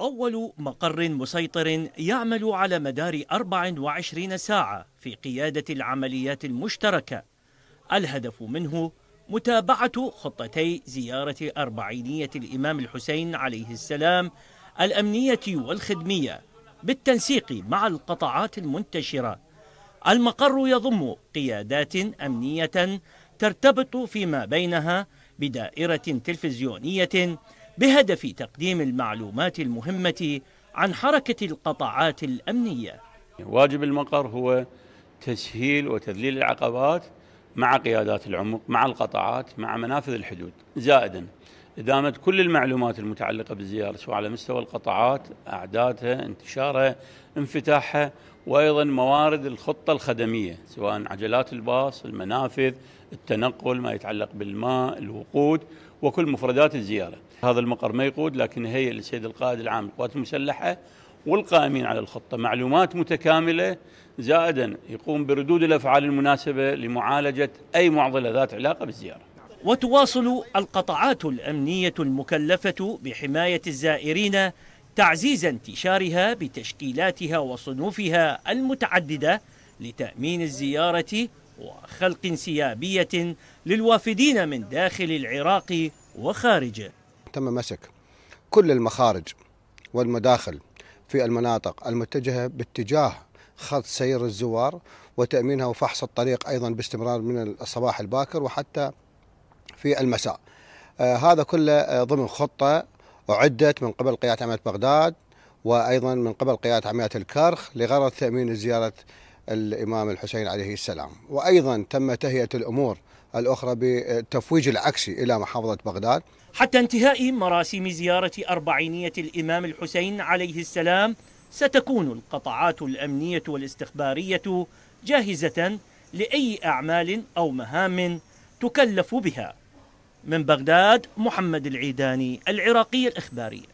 أول مقر مسيطر يعمل على مدار 24 ساعة في قيادة العمليات المشتركة الهدف منه متابعة خطتي زيارة أربعينية الإمام الحسين عليه السلام الأمنية والخدمية بالتنسيق مع القطاعات المنتشرة المقر يضم قيادات أمنية ترتبط فيما بينها بدائرة تلفزيونية بهدف تقديم المعلومات المهمة عن حركة القطاعات الأمنية واجب المقر هو تسهيل وتذليل العقبات مع قيادات العمق مع القطاعات مع منافذ الحدود زائدا إدامة كل المعلومات المتعلقة بالزيارة سواء على مستوى القطاعات أعدادها انتشارها انفتاحها وأيضا موارد الخطة الخدمية سواء عجلات الباص المنافذ التنقل ما يتعلق بالماء الوقود وكل مفردات الزيارة هذا المقر ما يقود لكن هي للسيد القائد العام للقوات المسلحة والقائمين على الخطة معلومات متكاملة زائدا يقوم بردود الأفعال المناسبة لمعالجة أي معضلة ذات علاقة بالزيارة وتواصل القطاعات الأمنية المكلفة بحماية الزائرين تعزيز انتشارها بتشكيلاتها وصنوفها المتعددة لتأمين الزيارة وخلق انسيابية للوافدين من داخل العراق وخارجه تم مسك كل المخارج والمداخل في المناطق المتجهة باتجاه خط سير الزوار وتأمينها وفحص الطريق أيضا باستمرار من الصباح الباكر وحتى في المساء آه، هذا كله آه، ضمن خطة أعدت من قبل قيادة عملية بغداد وأيضا من قبل قيادة عملية الكرخ لغرض تأمين زيارة الإمام الحسين عليه السلام وأيضا تم تهيئة الأمور الأخرى بالتفويج العكسي إلى محافظة بغداد حتى انتهاء مراسم زيارة أربعينية الإمام الحسين عليه السلام ستكون القطعات الأمنية والاستخبارية جاهزة لأي أعمال أو مهام تكلف بها من بغداد محمد العيداني العراقي الإخباري